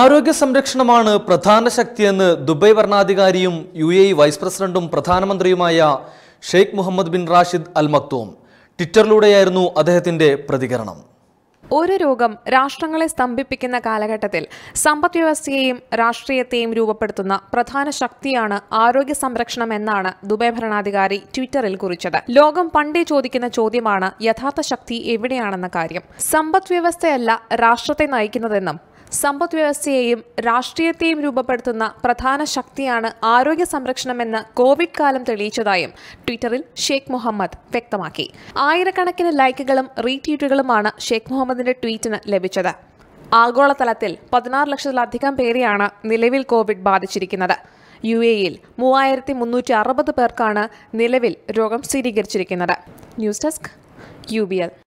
ആരോഗ്യ സംരക്ഷണമാണ് പ്രധാന ശക്തിയെന്ന് ദുബൈ ഭരണാധികാരിയും യു എ വൈസ് പ്രസിഡന്റും പ്രധാനമന്ത്രിയുമായ Sheikh Mohammed bin Rashid Al Maktoum ട്വിറ്ററിലൂടെയായിരുന്നു അദ്ദേഹത്തിന്റെ പ്രതികരണം ഒരു രോഗം രാഷ്ട്രങ്ങളെ സ്തംഭിപ്പിക്കുന്ന കാലഘട്ടത്തിൽ സമ്പദ് വ്യവസ്ഥയെയും രാഷ്ട്രീയത്തെയും രൂപപ്പെടുത്തുന്ന പ്രധാന ശക്തിയാണ് ആരോഗ്യ സംരക്ഷണം എന്നാണ് ദുബായ് ഭരണാധികാരി ട്വിറ്ററിൽ കുറിച്ചത് ലോകം പണ്ടേ ചോദിക്കുന്ന ചോദ്യമാണ് യഥാർത്ഥ ശക്തി എവിടെയാണെന്ന കാര്യം സമ്പദ് വ്യവസ്ഥയല്ല രാഷ്ട്രത്തെ നയിക്കുന്നതെന്നും സമ്പദ് വ്യവസ്ഥയെയും രാഷ്ട്രീയത്തെയും രൂപപ്പെടുത്തുന്ന പ്രധാന ശക്തിയാണ് ആരോഗ്യ സംരക്ഷണമെന്ന് കോവിഡ് കാലം തെളിയിച്ചതായും ട്വിറ്ററിൽ ഷെയ്ഖ് മുഹമ്മദ് വ്യക്തമാക്കി ആയിരക്കണക്കിന് ലൈക്കുകളും റീട്വീറ്റുകളുമാണ് ഷെയ്ഖ് മുഹമ്മദിന്റെ ട്വീറ്റിന് ലഭിച്ചത് ആഗോളതലത്തിൽ പതിനാറ് ലക്ഷത്തിലധികം പേരെയാണ് നിലവിൽ കോവിഡ് ബാധിച്ചിരിക്കുന്നത് യു എയിൽ മൂവായിരത്തി മുന്നൂറ്റി അറുപത് പേർക്കാണ് നിലവിൽ രോഗം സ്ഥിരീകരിച്ചിരിക്കുന്നത് news desk U B L